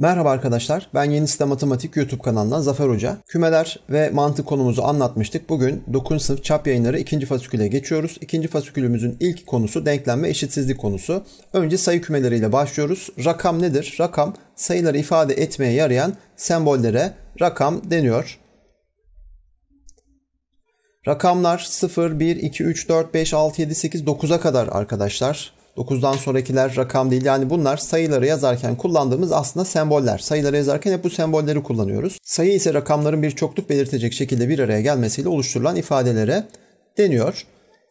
Merhaba arkadaşlar, ben Yeni Site Matematik YouTube kanalından Zafer Hoca. Kümeler ve mantık konumuzu anlatmıştık. Bugün 9. sınıf çap yayınları 2. fasiküle geçiyoruz. 2. fasikülümüzün ilk konusu denklem ve eşitsizlik konusu. Önce sayı kümeleriyle başlıyoruz. Rakam nedir? Rakam sayıları ifade etmeye yarayan sembollere rakam deniyor. Rakamlar 0, 1, 2, 3, 4, 5, 6, 7, 8, 9'a kadar arkadaşlar. 9'dan sonrakiler rakam değil. Yani bunlar sayıları yazarken kullandığımız aslında semboller. Sayıları yazarken hep bu sembolleri kullanıyoruz. Sayı ise rakamların bir çokluk belirtecek şekilde bir araya gelmesiyle oluşturulan ifadelere deniyor.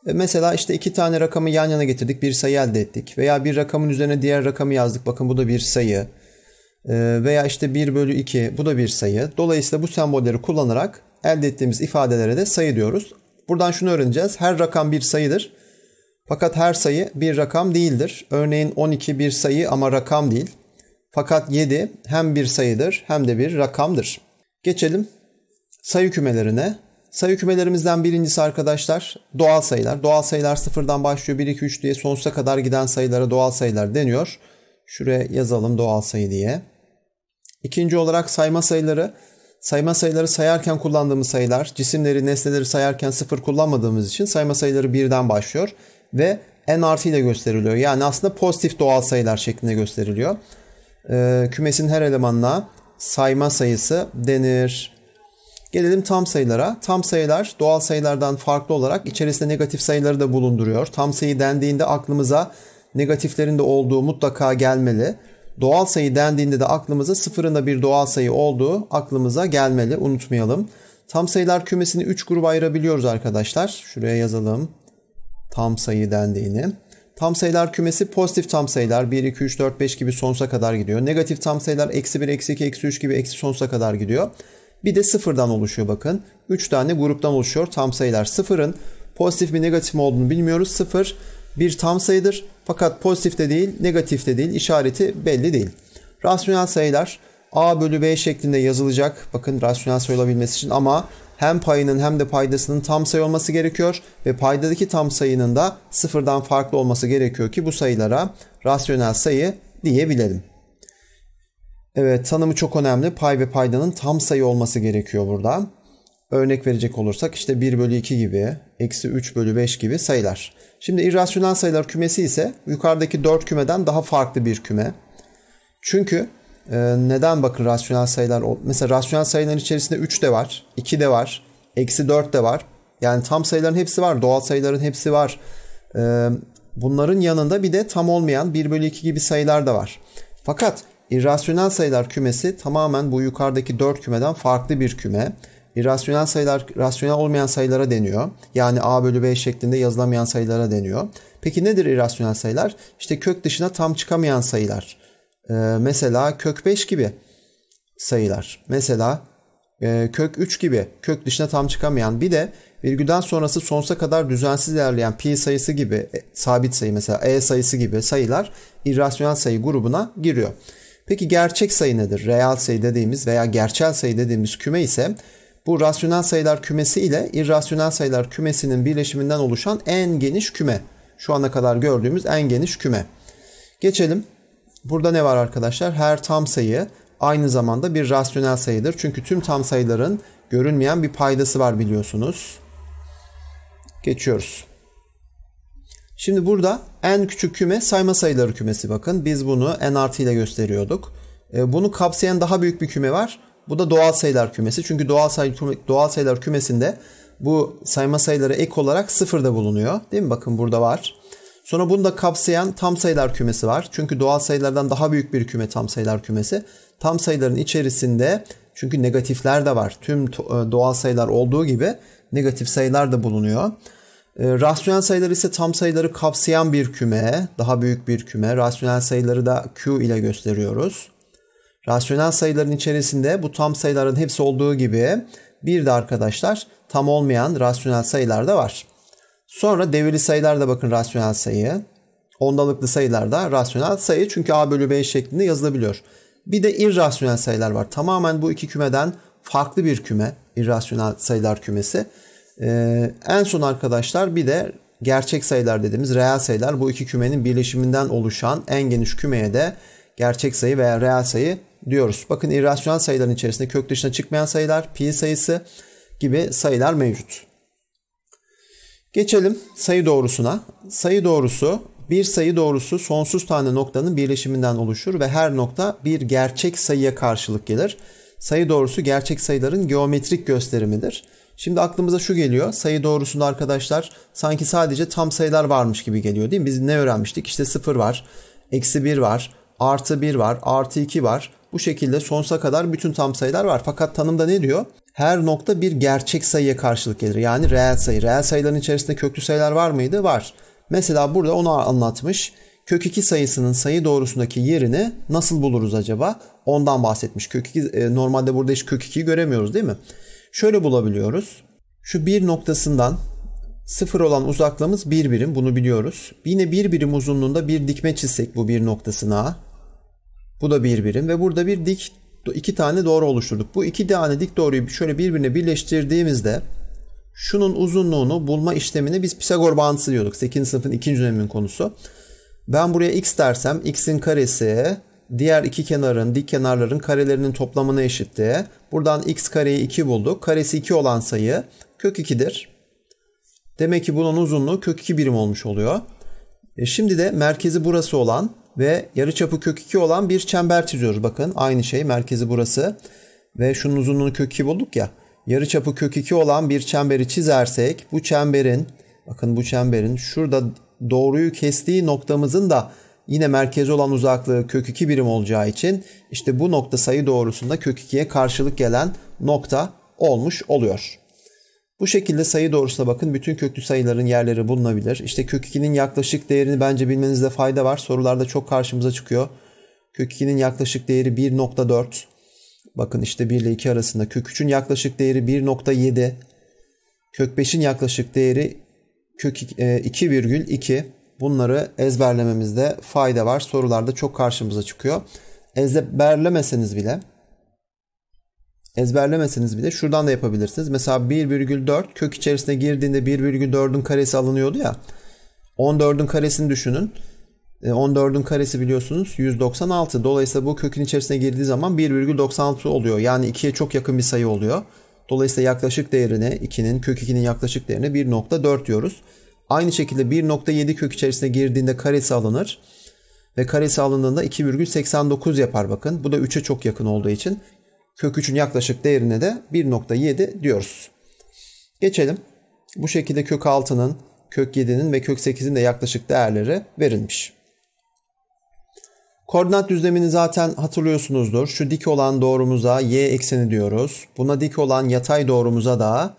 E, mesela işte iki tane rakamı yan yana getirdik bir sayı elde ettik. Veya bir rakamın üzerine diğer rakamı yazdık. Bakın bu da bir sayı. E, veya işte 1 bölü 2 bu da bir sayı. Dolayısıyla bu sembolleri kullanarak elde ettiğimiz ifadelere de sayı diyoruz. Buradan şunu öğreneceğiz. Her rakam bir sayıdır. Fakat her sayı bir rakam değildir. Örneğin 12 bir sayı ama rakam değil. Fakat 7 hem bir sayıdır hem de bir rakamdır. Geçelim sayı kümelerine. Sayı kümelerimizden birincisi arkadaşlar doğal sayılar. Doğal sayılar sıfırdan başlıyor 1, 2, 3 diye sonsuza kadar giden sayılara doğal sayılar deniyor. Şuraya yazalım doğal sayı diye. İkinci olarak sayma sayıları. Sayma sayıları sayarken kullandığımız sayılar. Cisimleri, nesneleri sayarken sıfır kullanmadığımız için sayma sayıları birden başlıyor ve n artı ile gösteriliyor. Yani aslında pozitif doğal sayılar şeklinde gösteriliyor. Ee, kümesin her elemanına sayma sayısı denir. Gelelim tam sayılara. Tam sayılar doğal sayılardan farklı olarak içerisinde negatif sayıları da bulunduruyor. Tam sayı dendiğinde aklımıza negatiflerin de olduğu mutlaka gelmeli. Doğal sayı dendiğinde de aklımıza sıfırın da bir doğal sayı olduğu aklımıza gelmeli. Unutmayalım. Tam sayılar kümesini 3 gruba ayırabiliyoruz arkadaşlar. Şuraya yazalım tam sayı dendiğini. Tam sayılar kümesi pozitif tam sayılar 1, 2, 3, 4, 5 gibi sonsuza kadar gidiyor. Negatif tam sayılar eksi 1, eksi 2, eksi 3 gibi eksi sonsuza kadar gidiyor. Bir de sıfırdan oluşuyor bakın. 3 tane gruptan oluşuyor tam sayılar. Sıfırın pozitif mi negatif mi olduğunu bilmiyoruz. Sıfır bir tam sayıdır fakat pozitif de değil negatif de değil İşareti belli değil. Rasyonel sayılar A bölü B şeklinde yazılacak. Bakın rasyonel sayılabilmesi için ama hem payının hem de paydasının tam sayı olması gerekiyor ve paydadaki tam sayının da sıfırdan farklı olması gerekiyor ki bu sayılara rasyonel sayı diyebilelim. Evet tanımı çok önemli. Pay ve paydanın tam sayı olması gerekiyor burada. Örnek verecek olursak işte 1 bölü 2 gibi, eksi 3 bölü 5 gibi sayılar. Şimdi irrasyonel sayılar kümesi ise yukarıdaki 4 kümeden daha farklı bir küme. Çünkü ee, neden bakın rasyonel sayılar? Mesela rasyonel sayıların içerisinde 3 de var, 2 de var, eksi 4 de var. Yani tam sayıların hepsi var, doğal sayıların hepsi var. Ee, bunların yanında bir de tam olmayan 1 bölü 2 gibi sayılar da var. Fakat irrasyonel sayılar kümesi tamamen bu yukarıdaki 4 kümeden farklı bir küme. İrrasyonel sayılar rasyonel olmayan sayılara deniyor. Yani a bölü b şeklinde yazılamayan sayılara deniyor. Peki nedir irrasyonel sayılar? İşte kök dışına tam çıkamayan sayılar. Ee, mesela kök 5 gibi sayılar. Mesela e, kök 3 gibi kök dışına tam çıkamayan bir de virgülden sonrası sonsuza kadar düzensiz ilerleyen pi sayısı gibi e, sabit sayı mesela e sayısı gibi sayılar irrasyonel sayı grubuna giriyor. Peki gerçek sayı nedir? Reel sayı dediğimiz veya gerçel sayı dediğimiz küme ise bu rasyonel sayılar kümesi ile irrasyonel sayılar kümesinin birleşiminden oluşan en geniş küme. Şu ana kadar gördüğümüz en geniş küme. Geçelim Burada ne var arkadaşlar? Her tam sayı aynı zamanda bir rasyonel sayıdır. Çünkü tüm tam sayıların görünmeyen bir paydası var biliyorsunuz. Geçiyoruz. Şimdi burada en küçük küme sayma sayıları kümesi bakın. Biz bunu n artı ile gösteriyorduk. E, bunu kapsayan daha büyük bir küme var. Bu da doğal sayılar kümesi. Çünkü doğal, sayı, doğal sayılar kümesinde bu sayma sayıları ek olarak sıfır da bulunuyor. Değil mi? Bakın burada var. Sonra bunu da kapsayan tam sayılar kümesi var. Çünkü doğal sayılardan daha büyük bir küme tam sayılar kümesi. Tam sayıların içerisinde çünkü negatifler de var. Tüm e, doğal sayılar olduğu gibi negatif sayılar da bulunuyor. E, rasyonel sayılar ise tam sayıları kapsayan bir küme, daha büyük bir küme. Rasyonel sayıları da Q ile gösteriyoruz. Rasyonel sayıların içerisinde bu tam sayıların hepsi olduğu gibi bir de arkadaşlar tam olmayan rasyonel sayılar da var. Sonra devirli sayılar da bakın rasyonel sayı. Ondalıklı sayılar da rasyonel sayı çünkü A bölü B şeklinde yazılabiliyor. Bir de irrasyonel sayılar var. Tamamen bu iki kümeden farklı bir küme. irrasyonel sayılar kümesi. Ee, en son arkadaşlar bir de gerçek sayılar dediğimiz reel sayılar bu iki kümenin birleşiminden oluşan en geniş kümeye de gerçek sayı veya reel sayı diyoruz. Bakın irrasyonel sayıların içerisinde kök dışına çıkmayan sayılar, pi sayısı gibi sayılar mevcut. Geçelim sayı doğrusuna. Sayı doğrusu bir sayı doğrusu sonsuz tane noktanın birleşiminden oluşur ve her nokta bir gerçek sayıya karşılık gelir. Sayı doğrusu gerçek sayıların geometrik gösterimidir. Şimdi aklımıza şu geliyor. Sayı doğrusunda arkadaşlar sanki sadece tam sayılar varmış gibi geliyor değil mi? Biz ne öğrenmiştik? İşte 0 var, eksi 1 var, artı 1 var, artı 2 var. Bu şekilde sonsuza kadar bütün tam sayılar var. Fakat tanımda ne diyor? her nokta bir gerçek sayıya karşılık gelir. Yani reel sayı. Reel sayıların içerisinde köklü sayılar var mıydı? Var. Mesela burada onu anlatmış. Kök 2 sayısının sayı doğrusundaki yerini nasıl buluruz acaba? Ondan bahsetmiş. Kök 2 e, normalde burada hiç kök 2'yi göremiyoruz değil mi? Şöyle bulabiliyoruz. Şu bir noktasından sıfır olan uzaklığımız bir birim. Bunu biliyoruz. Yine bir birim uzunluğunda bir dikme çizsek bu bir noktasına. Bu da bir birim ve burada bir dik iki tane doğru oluşturduk. Bu iki tane dik doğruyu şöyle birbirine birleştirdiğimizde şunun uzunluğunu bulma işlemini biz Pisagor bağıntısı diyorduk. 8. sınıfın 2. dönemin konusu. Ben buraya x dersem x'in karesi diğer iki kenarın dik kenarların karelerinin toplamına eşitti. Buradan x kareyi 2 bulduk. Karesi 2 olan sayı kök 2'dir. Demek ki bunun uzunluğu kök 2 birim olmuş oluyor. E şimdi de merkezi burası olan ve yarıçapı kök 2 olan bir çember çiziyoruz. Bakın aynı şey merkezi burası ve şunun uzunluğunu kök 2 bulduk ya. Yarıçapı kök 2 olan bir çemberi çizersek bu çemberin bakın bu çemberin şurada doğruyu kestiği noktamızın da yine merkezi olan uzaklığı kök 2 birim olacağı için işte bu nokta sayı doğrusunda kök 2'ye karşılık gelen nokta olmuş oluyor. Bu şekilde sayı doğrusuna bakın. Bütün köklü sayıların yerleri bulunabilir. İşte kök 2'nin yaklaşık değerini bence bilmenizde fayda var. Sorularda çok karşımıza çıkıyor. Kök 2'nin yaklaşık değeri 1.4. Bakın işte 1 ile 2 arasında. Kök 3'ün yaklaşık değeri 1.7. Kök 5'in yaklaşık değeri kök 2,2. E, Bunları ezberlememizde fayda var. Sorularda çok karşımıza çıkıyor. Ezberlemeseniz bile ezberlemeseniz bile şuradan da yapabilirsiniz. Mesela 1,4 kök içerisine girdiğinde 1,4'ün karesi alınıyordu ya. 14'ün karesini düşünün. 14'ün e, karesi biliyorsunuz 196. Dolayısıyla bu kökün içerisine girdiği zaman 1,96 oluyor. Yani 2'ye çok yakın bir sayı oluyor. Dolayısıyla yaklaşık değerine 2'nin kök 2'nin yaklaşık değerine 1.4 diyoruz. Aynı şekilde 1.7 kök içerisine girdiğinde karesi alınır. Ve karesi alındığında 2,89 yapar bakın. Bu da 3'e çok yakın olduğu için kök 3'ün yaklaşık değerine de 1.7 diyoruz. Geçelim. Bu şekilde kök 6'nın, kök 7'nin ve kök 8'in de yaklaşık değerleri verilmiş. Koordinat düzlemini zaten hatırlıyorsunuzdur. Şu dik olan doğrumuza y ekseni diyoruz. Buna dik olan yatay doğrumuza da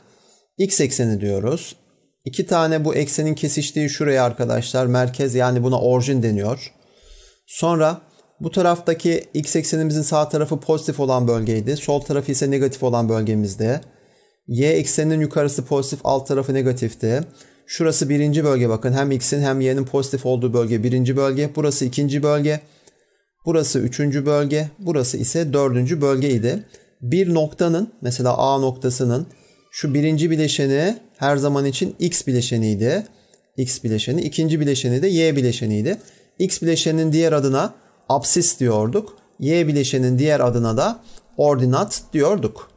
x ekseni diyoruz. İki tane bu eksenin kesiştiği şuraya arkadaşlar merkez yani buna orijin deniyor. Sonra bu taraftaki x eksenimizin sağ tarafı pozitif olan bölgeydi. Sol tarafı ise negatif olan bölgemizde. Y ekseninin yukarısı pozitif, alt tarafı negatifti. Şurası birinci bölge bakın. Hem x'in hem y'nin pozitif olduğu bölge birinci bölge. Burası ikinci bölge. Burası üçüncü bölge. Burası ise dördüncü bölgeydi. Bir noktanın mesela A noktasının şu birinci bileşeni her zaman için x bileşeniydi. X bileşeni. ikinci bileşeni de y bileşeniydi. X bileşeninin diğer adına absis diyorduk. Y bileşenin diğer adına da ordinat diyorduk.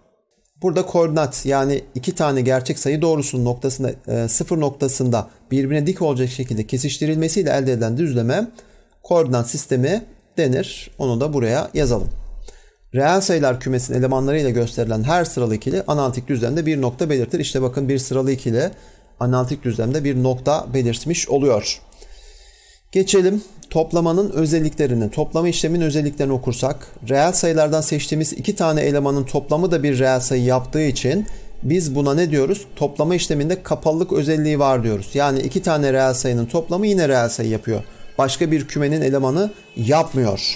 Burada koordinat yani iki tane gerçek sayı doğrusunun noktasında e, sıfır noktasında birbirine dik olacak şekilde kesiştirilmesiyle elde edilen düzleme koordinat sistemi denir. Onu da buraya yazalım. Reel sayılar kümesinin elemanlarıyla gösterilen her sıralı ikili analitik düzlemde bir nokta belirtir. İşte bakın bir sıralı ikili analitik düzlemde bir nokta belirtmiş oluyor. Geçelim toplamanın özelliklerini, toplama işleminin özelliklerini okursak, reel sayılardan seçtiğimiz iki tane elemanın toplamı da bir reel sayı yaptığı için biz buna ne diyoruz? Toplama işleminde kapalılık özelliği var diyoruz. Yani iki tane reel sayının toplamı yine reel sayı yapıyor. Başka bir kümenin elemanı yapmıyor.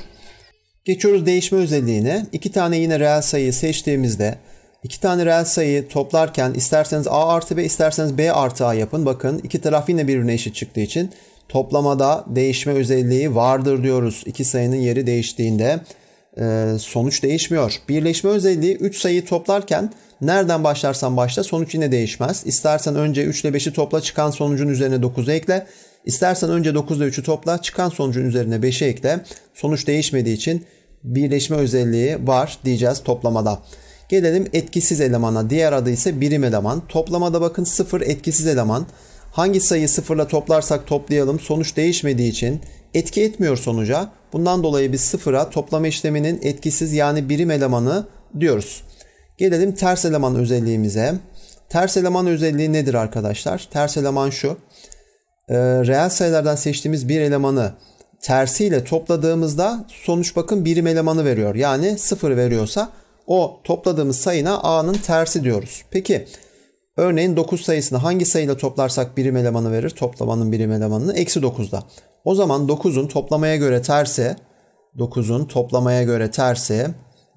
Geçiyoruz değişme özelliğine. İki tane yine reel sayıyı seçtiğimizde iki tane reel sayı toplarken isterseniz A artı B isterseniz B artı A yapın. Bakın iki taraf yine birbirine eşit çıktığı için toplamada değişme özelliği vardır diyoruz. İki sayının yeri değiştiğinde e, sonuç değişmiyor. Birleşme özelliği 3 sayıyı toplarken nereden başlarsan başla sonuç yine değişmez. İstersen önce 3 ile 5'i topla çıkan sonucun üzerine 9'u ekle. İstersen önce 9 ile 3'ü topla çıkan sonucun üzerine 5'i ekle. Sonuç değişmediği için birleşme özelliği var diyeceğiz toplamada. Gelelim etkisiz elemana. Diğer adı ise birim eleman. Toplamada bakın 0 etkisiz eleman. Hangi sayı sıfırla toplarsak toplayalım sonuç değişmediği için etki etmiyor sonuca. Bundan dolayı biz sıfıra toplama işleminin etkisiz yani birim elemanı diyoruz. Gelelim ters eleman özelliğimize. Ters eleman özelliği nedir arkadaşlar? Ters eleman şu. E, reel sayılardan seçtiğimiz bir elemanı tersiyle topladığımızda sonuç bakın birim elemanı veriyor. Yani sıfır veriyorsa o topladığımız sayına a'nın tersi diyoruz. Peki Örneğin 9 sayısını hangi sayıyla toplarsak birim elemanı verir? Toplamanın birim elemanını eksi 9'da. O zaman 9'un toplamaya göre tersi 9'un toplamaya göre tersi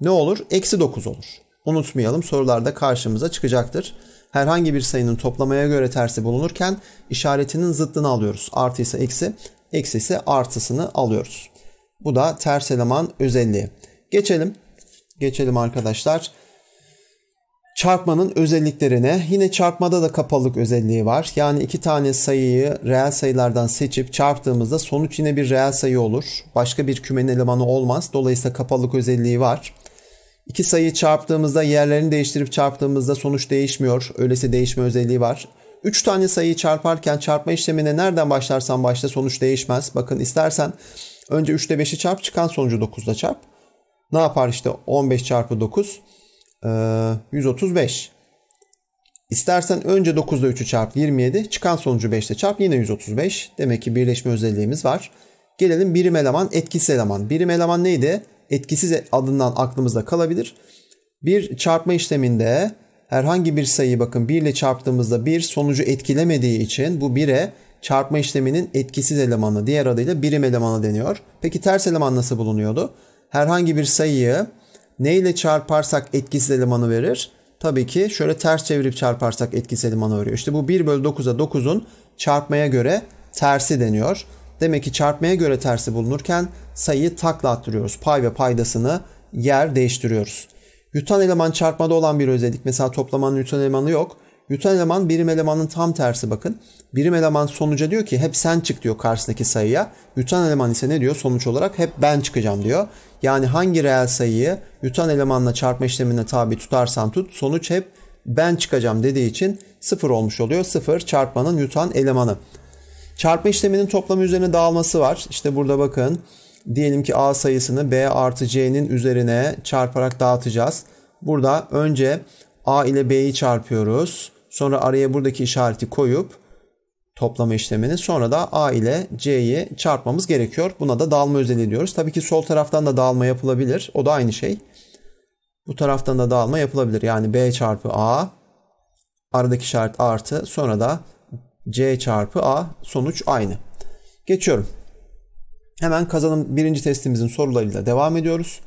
ne olur? Eksi 9 olur. Unutmayalım sorularda karşımıza çıkacaktır. Herhangi bir sayının toplamaya göre tersi bulunurken işaretinin zıttını alıyoruz. Artı ise eksi, eksi ise artısını alıyoruz. Bu da ters eleman özelliği. Geçelim. Geçelim arkadaşlar. Çarpmanın özelliklerine yine çarpmada da kapalılık özelliği var. Yani iki tane sayıyı reel sayılardan seçip çarptığımızda sonuç yine bir reel sayı olur. Başka bir kümenin elemanı olmaz. Dolayısıyla kapalılık özelliği var. İki sayı çarptığımızda yerlerini değiştirip çarptığımızda sonuç değişmiyor. Öylesi değişme özelliği var. Üç tane sayıyı çarparken çarpma işlemine nereden başlarsan başla sonuç değişmez. Bakın istersen önce 3 ile 5'i çarp çıkan sonucu 9 çarp. Ne yapar işte 15 çarpı 9 135. Ee, İstersen önce 9'da 3'ü çarp 27. Çıkan sonucu 5'te çarp yine 135. Demek ki birleşme özelliğimiz var. Gelelim birim eleman, etkisiz eleman. Birim eleman neydi? Etkisiz adından aklımızda kalabilir. Bir çarpma işleminde herhangi bir sayıyı bakın 1 ile çarptığımızda 1 sonucu etkilemediği için bu 1'e çarpma işleminin etkisiz elemanı diğer adıyla birim elemanı deniyor. Peki ters eleman nasıl bulunuyordu? Herhangi bir sayıyı neyle çarparsak etkisiz elemanı verir? Tabii ki şöyle ters çevirip çarparsak etkisiz elemanı veriyor. İşte bu 1 bölü 9'a 9'un çarpmaya göre tersi deniyor. Demek ki çarpmaya göre tersi bulunurken sayıyı takla attırıyoruz. Pay ve paydasını yer değiştiriyoruz. Yutan eleman çarpmada olan bir özellik. Mesela toplamanın yutan elemanı yok. Yutan eleman birim elemanın tam tersi bakın. Birim eleman sonuca diyor ki hep sen çık diyor karşısındaki sayıya. Yutan eleman ise ne diyor? Sonuç olarak hep ben çıkacağım diyor. Yani hangi reel sayıyı yutan elemanla çarpma işlemine tabi tutarsan tut sonuç hep ben çıkacağım dediği için sıfır olmuş oluyor. Sıfır çarpmanın yutan elemanı. Çarpma işleminin toplamı üzerine dağılması var. İşte burada bakın diyelim ki A sayısını B artı C'nin üzerine çarparak dağıtacağız. Burada önce A ile B'yi çarpıyoruz. Sonra araya buradaki işareti koyup toplama işlemini sonra da A ile C'yi çarpmamız gerekiyor. Buna da dağılma özelliği diyoruz. Tabii ki sol taraftan da dağılma yapılabilir. O da aynı şey. Bu taraftan da dağılma yapılabilir. Yani B çarpı A aradaki işaret artı sonra da C çarpı A sonuç aynı. Geçiyorum. Hemen kazanım birinci testimizin sorularıyla devam ediyoruz.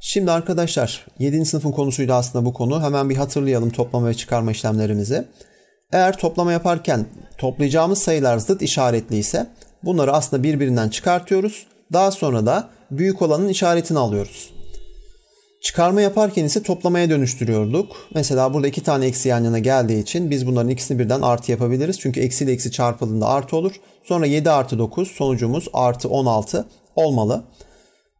Şimdi arkadaşlar 7. sınıfın konusuydu aslında bu konu. Hemen bir hatırlayalım toplama ve çıkarma işlemlerimizi. Eğer toplama yaparken toplayacağımız sayılar zıt işaretliyse, bunları aslında birbirinden çıkartıyoruz. Daha sonra da büyük olanın işaretini alıyoruz. Çıkarma yaparken ise toplamaya dönüştürüyorduk. Mesela burada iki tane eksi yan yana geldiği için biz bunların ikisini birden artı yapabiliriz. Çünkü eksi ile eksi çarpıldığında artı olur. Sonra 7 artı 9 sonucumuz artı 16 olmalı.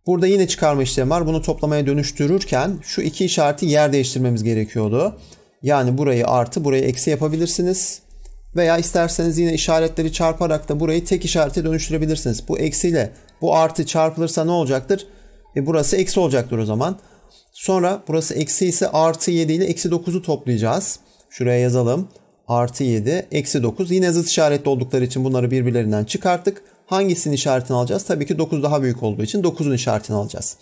Burada yine çıkarma işlemi var. Bunu toplamaya dönüştürürken şu iki işareti yer değiştirmemiz gerekiyordu. Yani burayı artı burayı eksi yapabilirsiniz. Veya isterseniz yine işaretleri çarparak da burayı tek işarete dönüştürebilirsiniz. Bu eksiyle bu artı çarpılırsa ne olacaktır? E burası eksi olacaktır o zaman. Sonra burası eksi ise artı 7 ile eksi 9'u toplayacağız. Şuraya yazalım. Artı 7, eksi 9. Yine zıt işaretli oldukları için bunları birbirlerinden çıkarttık hangisinin işaretini alacağız? Tabii ki 9 daha büyük olduğu için 9'un işaretini alacağız.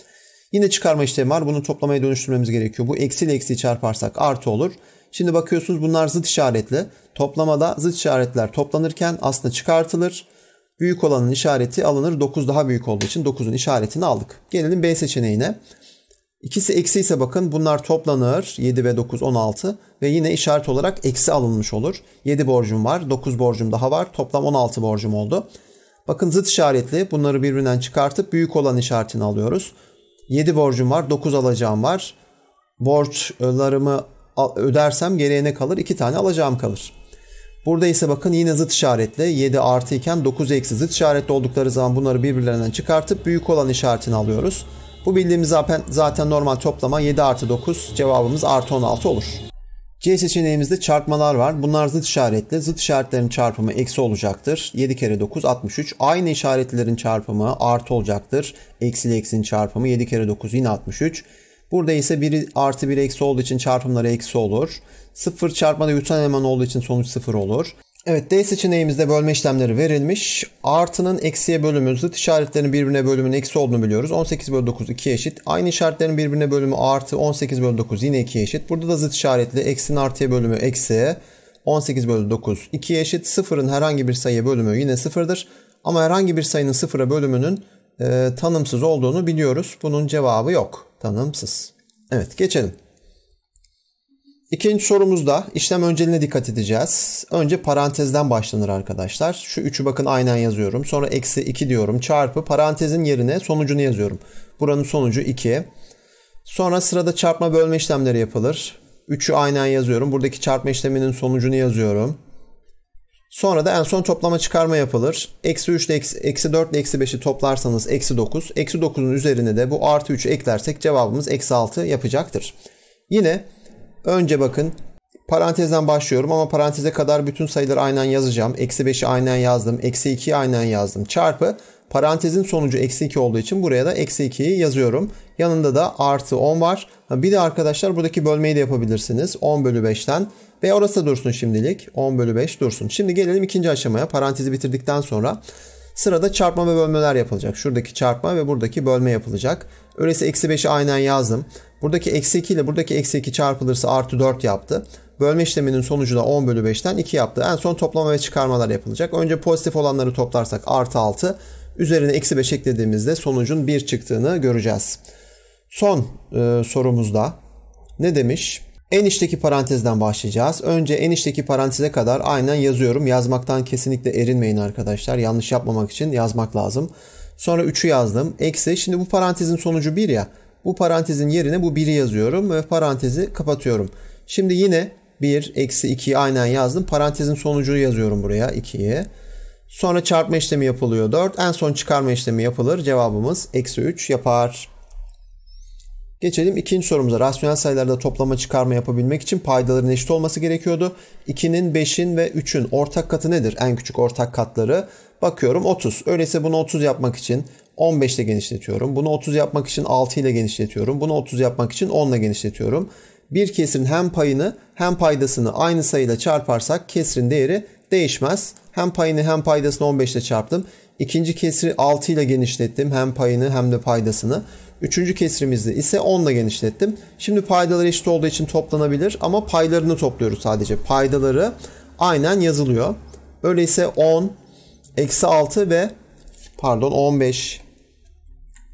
Yine çıkarma işlemi var. Bunu toplamaya dönüştürmemiz gerekiyor. Bu eksi ile eksi çarparsak artı olur. Şimdi bakıyorsunuz bunlar zıt işaretli. Toplamada zıt işaretler toplanırken aslında çıkartılır. Büyük olanın işareti alınır. 9 daha büyük olduğu için 9'un işaretini aldık. Gelelim B seçeneğine. İkisi eksi ise bakın bunlar toplanır. 7 ve 9 16 ve yine işaret olarak eksi alınmış olur. 7 borcum var, 9 borcum daha var. Toplam 16 borcum oldu. Bakın zıt işaretli bunları birbirinden çıkartıp büyük olan işaretini alıyoruz. 7 borcum var 9 alacağım var. Borçlarımı ödersem geriye ne kalır? 2 tane alacağım kalır. Burada ise bakın yine zıt işaretli 7 artı iken 9 eksi zıt işaretli oldukları zaman bunları birbirlerinden çıkartıp büyük olan işaretini alıyoruz. Bu bildiğimiz zaten normal toplama 7 artı 9 cevabımız artı 16 olur. C seçeneğimizde çarpmalar var. Bunlar zıt işaretli. Zıt işaretlerin çarpımı eksi olacaktır. 7 kere 9 63. Aynı işaretlilerin çarpımı artı olacaktır. Eksi ile eksinin çarpımı 7 kere 9 yine 63. Burada ise biri artı biri eksi olduğu için çarpımları eksi olur. Sıfır çarpmada yutan eleman olduğu için sonuç sıfır olur. Evet D seçeneğimizde bölme işlemleri verilmiş. Artının eksiye bölümü zıt işaretlerin birbirine bölümünün eksi olduğunu biliyoruz. 18 bölü 9 2 eşit. Aynı işaretlerin birbirine bölümü artı 18 bölü 9 yine 2 eşit. Burada da zıt işaretli eksinin artıya bölümü eksiye 18 bölü 9 2 eşit. Sıfırın herhangi bir sayıya bölümü yine sıfırdır. Ama herhangi bir sayının sıfıra bölümünün e, tanımsız olduğunu biliyoruz. Bunun cevabı yok. Tanımsız. Evet geçelim. İkinci sorumuzda işlem önceliğine dikkat edeceğiz. Önce parantezden başlanır arkadaşlar. Şu üçü bakın aynen yazıyorum. Sonra eksi 2 diyorum. Çarpı parantezin yerine sonucunu yazıyorum. Buranın sonucu 2. Sonra sırada çarpma bölme işlemleri yapılır. 3'ü aynen yazıyorum. Buradaki çarpma işleminin sonucunu yazıyorum. Sonra da en son toplama çıkarma yapılır. Eksi 3 ile eksi, eksi 4 ile eksi 5'i toplarsanız eksi 9. Eksi 9'un üzerine de bu artı 3'ü eklersek cevabımız eksi 6 yapacaktır. Yine Önce bakın parantezden başlıyorum ama paranteze kadar bütün sayıları aynen yazacağım. Eksi 5'i aynen yazdım. Eksi 2'yi aynen yazdım. Çarpı parantezin sonucu eksi 2 olduğu için buraya da eksi 2'yi yazıyorum. Yanında da artı 10 var. Bir de arkadaşlar buradaki bölmeyi de yapabilirsiniz. 10 bölü 5'ten ve orası dursun şimdilik. 10 bölü 5 dursun. Şimdi gelelim ikinci aşamaya. Parantezi bitirdikten sonra Sırada çarpma ve bölmeler yapılacak. Şuradaki çarpma ve buradaki bölme yapılacak. Öyleyse eksi 5'i aynen yazdım. Buradaki eksi 2 ile buradaki eksi 2 çarpılırsa artı 4 yaptı. Bölme işleminin sonucu da 10 bölü 5'ten 2 yaptı. En son toplama ve çıkarmalar yapılacak. Önce pozitif olanları toplarsak artı 6. Üzerine eksi 5 eklediğimizde sonucun 1 çıktığını göreceğiz. Son e, sorumuzda ne demiş? En içteki parantezden başlayacağız. Önce en içteki paranteze kadar aynen yazıyorum. Yazmaktan kesinlikle erinmeyin arkadaşlar. Yanlış yapmamak için yazmak lazım. Sonra 3'ü yazdım. Eksi. Şimdi bu parantezin sonucu 1 ya. Bu parantezin yerine bu 1'i yazıyorum ve parantezi kapatıyorum. Şimdi yine 1 eksi 2'yi aynen yazdım. Parantezin sonucunu yazıyorum buraya 2'ye. Sonra çarpma işlemi yapılıyor 4. En son çıkarma işlemi yapılır. Cevabımız eksi 3 yapar. Geçelim ikinci sorumuza. Rasyonel sayılarda toplama çıkarma yapabilmek için paydaların eşit olması gerekiyordu. 2'nin, 5'in ve 3'ün ortak katı nedir? En küçük ortak katları. Bakıyorum 30. Öyleyse bunu 30 yapmak için 15 ile genişletiyorum. Bunu 30 yapmak için 6 ile genişletiyorum. Bunu 30 yapmak için 10 ile genişletiyorum. Bir kesrin hem payını hem paydasını aynı sayıyla çarparsak kesrin değeri değişmez. Hem payını hem paydasını 15 ile çarptım. İkinci kesri 6 ile genişlettim. Hem payını hem de paydasını. Üçüncü kesrimizde ise 10 ile genişlettim. Şimdi paydalar eşit olduğu için toplanabilir ama paylarını topluyoruz sadece. Paydaları aynen yazılıyor. Öyleyse 10, eksi 6 ve pardon 15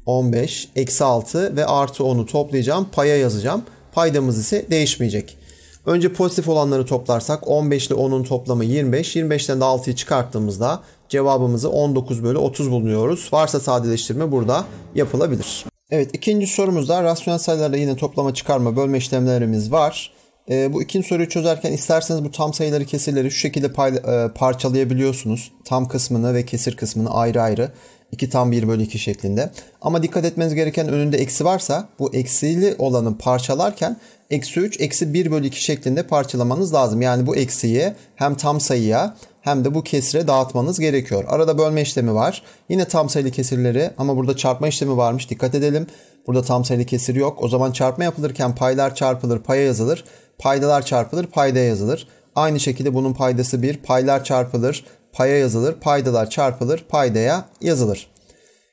15, eksi 6 ve artı 10'u toplayacağım. Paya yazacağım. Paydamız ise değişmeyecek. Önce pozitif olanları toplarsak 15 ile 10'un toplamı 25. 25'ten de 6'yı çıkarttığımızda cevabımızı 19 bölü 30 bulunuyoruz. Varsa sadeleştirme burada yapılabilir. Evet ikinci sorumuzda rasyonel sayılarla yine toplama çıkarma bölme işlemlerimiz var. E, bu ikinci soruyu çözerken isterseniz bu tam sayıları kesirleri şu şekilde pay, e, parçalayabiliyorsunuz. Tam kısmını ve kesir kısmını ayrı ayrı. 2 tam 1 bölü 2 şeklinde. Ama dikkat etmeniz gereken önünde eksi varsa bu eksili olanı parçalarken eksi 3 eksi 1 bölü 2 şeklinde parçalamanız lazım. Yani bu eksiyi hem tam sayıya hem de bu kesire dağıtmanız gerekiyor. Arada bölme işlemi var. Yine tam sayılı kesirleri ama burada çarpma işlemi varmış dikkat edelim. Burada tam sayılı kesir yok. O zaman çarpma yapılırken paylar çarpılır paya yazılır. Paydalar çarpılır paydaya yazılır. Aynı şekilde bunun paydası 1 paylar çarpılır paya yazılır. Paydalar çarpılır. Paydaya yazılır.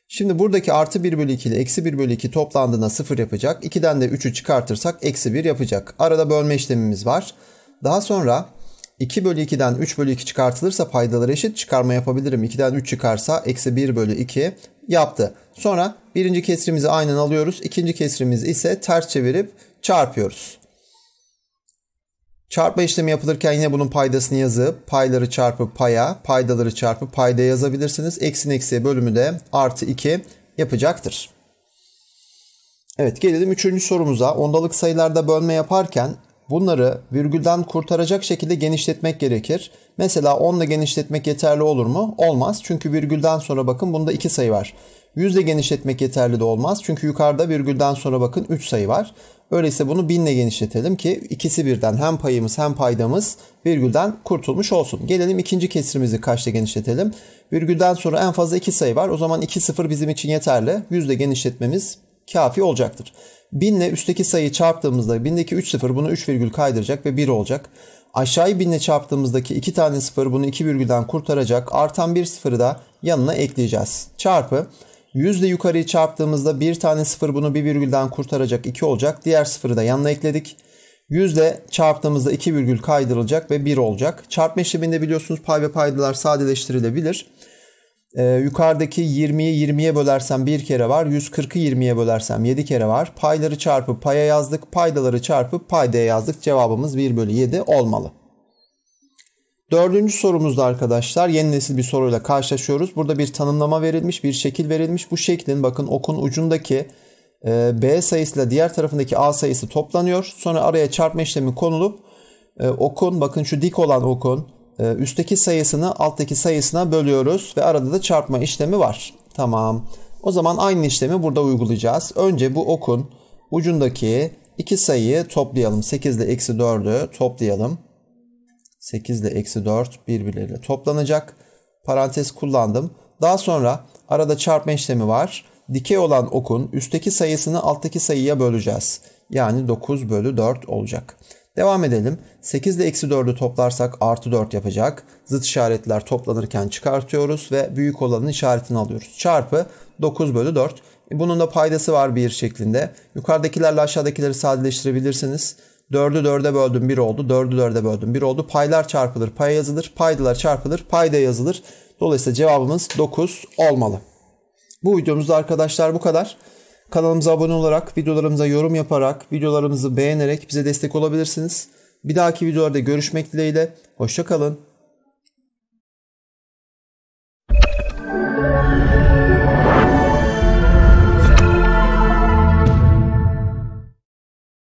Şimdi buradaki artı 1 bölü 2 ile eksi 1 bölü 2 toplandığında 0 yapacak. 2'den de 3'ü çıkartırsak eksi 1 yapacak. Arada bölme işlemimiz var. Daha sonra 2 bölü 2'den 3 bölü 2 çıkartılırsa paydalar eşit çıkarma yapabilirim. 2'den 3 çıkarsa eksi 1 bölü 2 yaptı. Sonra birinci kesrimizi aynen alıyoruz. İkinci kesrimizi ise ters çevirip çarpıyoruz. Çarpma işlemi yapılırken yine bunun paydasını yazıp payları çarpı paya, paydaları çarpı payda yazabilirsiniz. Eksin eksi bölümü de artı 2 yapacaktır. Evet gelelim üçüncü sorumuza. Ondalık sayılarda bölme yaparken bunları virgülden kurtaracak şekilde genişletmek gerekir. Mesela 10 ile genişletmek yeterli olur mu? Olmaz. Çünkü virgülden sonra bakın bunda 2 sayı var. 100 ile genişletmek yeterli de olmaz. Çünkü yukarıda virgülden sonra bakın 3 sayı var. Öyleyse bunu binle genişletelim ki ikisi birden hem payımız hem paydamız virgülden kurtulmuş olsun. Gelelim ikinci kesrimizi kaçta genişletelim. Virgülden sonra en fazla iki sayı var. O zaman 2 sıfır bizim için yeterli. Yüzde genişletmemiz kafi olacaktır. Binle üstteki sayıyı çarptığımızda bindeki 3 sıfır bunu 3 virgül kaydıracak ve 1 olacak. Aşağıyı binle çarptığımızdaki 2 tane sıfır bunu 2 virgülden kurtaracak. Artan 1 sıfırı da yanına ekleyeceğiz. Çarpı Yüzde yukarıyı çarptığımızda bir tane sıfır bunu bir virgülden kurtaracak 2 olacak. Diğer sıfırı da yanına ekledik. Yüzde çarptığımızda 2 virgül kaydırılacak ve 1 olacak. Çarpma işleminde biliyorsunuz pay ve paydalar sadeleştirilebilir. Ee, yukarıdaki 20'yi 20'ye bölersem 1 kere var. 140'ı 20'ye bölersem 7 kere var. Payları çarpıp paya yazdık. Paydaları çarpıp paydaya yazdık. Cevabımız 1 bölü 7 olmalı. Dördüncü sorumuzda arkadaşlar yeni nesil bir soruyla karşılaşıyoruz. Burada bir tanımlama verilmiş, bir şekil verilmiş. Bu şeklin bakın okun ucundaki e, B sayısıyla diğer tarafındaki A sayısı toplanıyor. Sonra araya çarpma işlemi konulup e, okun bakın şu dik olan okun e, üstteki sayısını alttaki sayısına bölüyoruz ve arada da çarpma işlemi var. Tamam. O zaman aynı işlemi burada uygulayacağız. Önce bu okun ucundaki iki sayıyı toplayalım. 8 ile eksi 4'ü toplayalım. 8 ile eksi 4 birbirleriyle toplanacak. Parantez kullandım. Daha sonra arada çarpma işlemi var. Dikey olan okun üstteki sayısını alttaki sayıya böleceğiz. Yani 9 bölü 4 olacak. Devam edelim. 8 ile eksi 4'ü toplarsak artı 4 yapacak. Zıt işaretler toplanırken çıkartıyoruz ve büyük olanın işaretini alıyoruz. Çarpı 9 bölü 4. E, bunun da paydası var bir şeklinde. Yukarıdakilerle aşağıdakileri sadeleştirebilirsiniz. 4'ü 4'e böldüm 1 oldu. 4'ü 4'e böldüm 1 oldu. Paylar çarpılır, pay yazılır. Paydalar çarpılır, payda yazılır. Dolayısıyla cevabımız 9 olmalı. Bu videomuzda arkadaşlar bu kadar. Kanalımıza abone olarak, videolarımıza yorum yaparak, videolarımızı beğenerek bize destek olabilirsiniz. Bir dahaki videolarda görüşmek dileğiyle. Hoşçakalın.